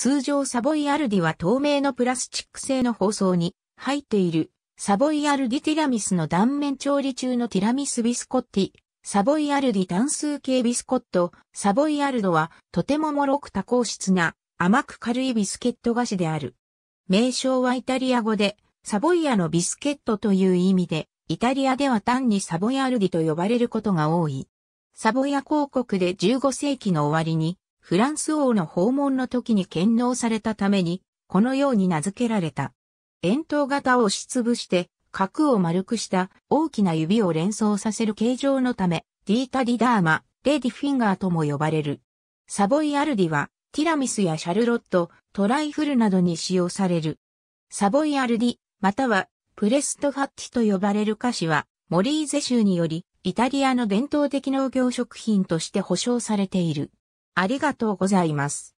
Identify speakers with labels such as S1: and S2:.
S1: 通常サボイアル
S2: ディは透明のプラスチック製の包装に入っているサボイアルディティラミスの断面調理中のティラミスビスコッティ、サボイアルディ単数形ビスコット、サボイアルドはとても脆く多孔質な甘く軽いビスケット菓子である。名称はイタリア語でサボイアのビスケットという意味で、イタリアでは単にサボイアルディと呼ばれることが多い。サボイア広告で15世紀の終わりにフランス王の訪問の時に献納されたために、このように名付けられた。円筒型を押しつぶして、角を丸くした大きな指を連想させる形状のため、ディータ・ディダーマ、レディ・フィンガーとも呼ばれる。サボイ・アルディは、ティラミスやシャルロット、トライフルなどに使用される。サボイ・アルディ、または、プレスト・ファッティと呼ばれる菓子は、モリーゼ州により、イタリアの伝統的農業食品として保証されている。ありがとうございます。